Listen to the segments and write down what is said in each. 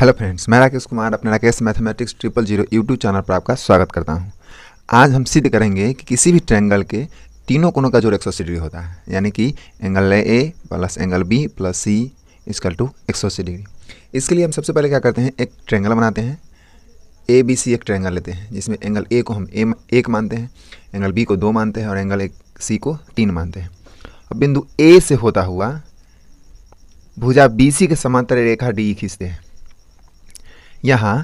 hello friends मैं राकेश कुमार अपने Rakesh mathematics triple zero YouTube channel पर आपका स्वागत करता हूं आज हम सिद्ध करेंगे कि किसी भी ट्रैंगल के तीनों कोनों का जोड़ एक डिग्री होता है यानी कि angle A plus angle B plus C equal to एक डिग्री इसके लिए हम सबसे पहले क्या करते हैं एक ट्रैंगल बनाते हैं ए बी सी एक ट्रैंगल लेते हैं जिसमें एंगल ए को हम ए एक मानते हैं एंगल बी को दो मानते हैं और एंगल एक सी को तीन मानते हैं अब बिंदु ए से होता हुआ भुजा बी सी के समांतर रेखा डी खींचते हैं यहाँ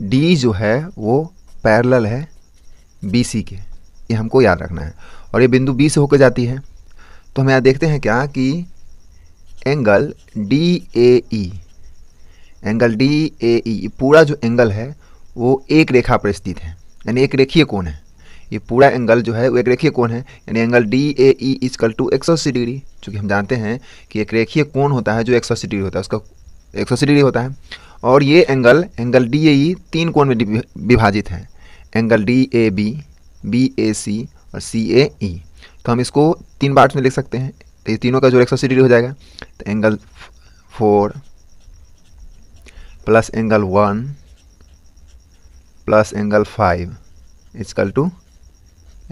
डी जो है वो पैरल है बी सी के ये हमको याद रखना है और ये बिंदु बी से होकर जाती है तो हम यहाँ देखते हैं क्या कि angle D A E angle D A E पूरा जो एंगल है वो एक रेखा पर स्थित है यानी एक रेखीय कोण है ये पूरा एंगल जो है वो एक रेखीय कोण है यानी angle D A E equal to एक सौ अस्सी डिग्री चूँकि हम जानते हैं कि एक रेखीय कोण होता है जो एक सौ अस्सी डिग्री होता है उसका एक डिग्री होता है और ये एंगल एंगल डी ए तीन कोण में विभाजित है angle D A B B A C और सी ए ई तो हम इसको तीन पार्ट्स में लिख सकते हैं तो ये तीनों का जो एक सौ डिग्री हो जाएगा तो angle four plus angle one plus angle five equal to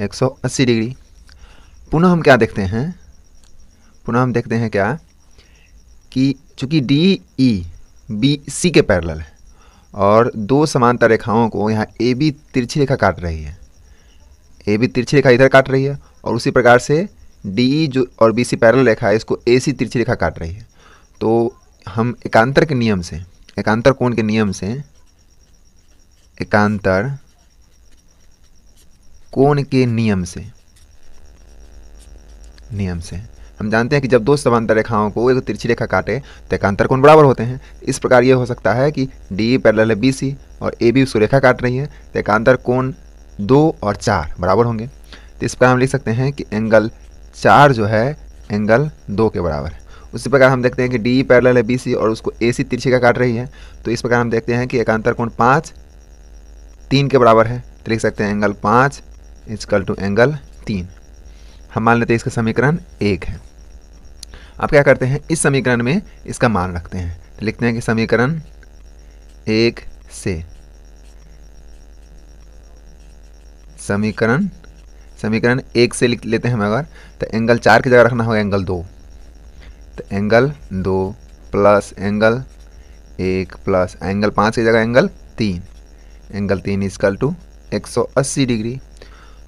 एक सौ अस्सी डिग्री पुनः हम क्या देखते हैं पुनः हम देखते हैं क्या कि चूँकि D E e, B C के पैरल है और दो समांतर रेखाओं को यहाँ ए बी तिरछी रेखा काट रही है ए बी तिरछी रेखा इधर काट रही है और उसी प्रकार से डी ई e जो और बी सी पैरल रेखा है इसको ए सी तिरछी रेखा काट रही है तो हम एकांतर के नियम से एकांतर कोण के नियम से एकांतर कोण के नियम से नियम से हम जानते हैं कि जब दो समांतर रेखाओं को एक तिरछी रेखा काटे तो एकांतर कोण बराबर होते हैं इस प्रकार ये हो सकता है कि डी पैरेलल है बी सी और ए बी उसको रेखा काट रही है तो एकांतर कोण दो और चार बराबर होंगे तो इस प्रकार हम लिख सकते हैं कि एंगल चार जो है एंगल दो के बराबर है उसी प्रकार हम देखते हैं कि डी पैरेलल है बी सी और उसको ए सी तिरछी का काट रही है तो इस प्रकार हम देखते हैं कि एकांतर कोण पाँच तीन के बराबर है तो लिख सकते हैं एंगल पाँच इजकल टू एंगल तीन हम मान लेते हैं इसका समीकरण एक है अब क्या करते हैं इस समीकरण में इसका मान रखते हैं तो लिखते हैं कि समीकरण एक से समीकरण समीकरण एक से लिख लेते हैं हम अगर तो एंगल चार की जगह रखना होगा एंगल दो तो एंगल दो प्लस एंगल एक प्लस एंगल पाँच की जगह एंगल तीन एंगल तीन इजकल टू एक सौ अस्सी डिग्री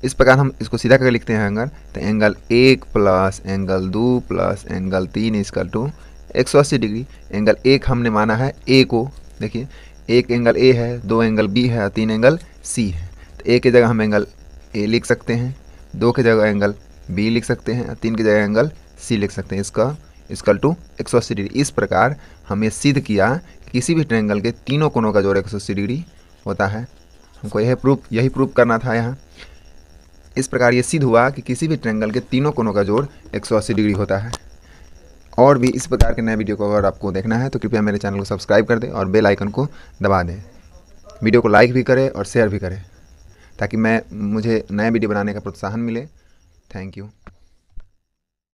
इस प्रकार हम इसको सीधा करके लिखते हैं एंगल तो एंगल एक प्लस एंगल दो प्लस एंगल तीन इसका टू एक सौ अस्सी डिग्री एंगल एक हमने माना है ए को देखिए एक एंगल ए है दो एंगल बी है और तीन एंगल सी है तो ए की जगह हम एंगल ए लिख सकते हैं दो की जगह एंगल बी लिख सकते हैं तीन की जगह एंगल सी लिख सकते हैं इसका इसकल टू एक सौ अस्सी डिग्री इस प्रकार हमने सिद्ध किया किसी भी ट्रैंगल के तीनों कोनों का जोड़ एक सौ अस्सी डिग्री होता है हमको यह प्रूफ यही प्रूफ करना था यहाँ इस प्रकार ये सिद्ध हुआ कि किसी भी ट्रेंगल के तीनों कोनों का जोड़ एक डिग्री होता है और भी इस प्रकार के नए वीडियो को अगर आपको देखना है तो कृपया मेरे चैनल को सब्सक्राइब कर दें और बेल आइकन को दबा दें वीडियो को लाइक भी करें और शेयर भी करें ताकि मैं मुझे नए वीडियो बनाने का प्रोत्साहन मिले थैंक यू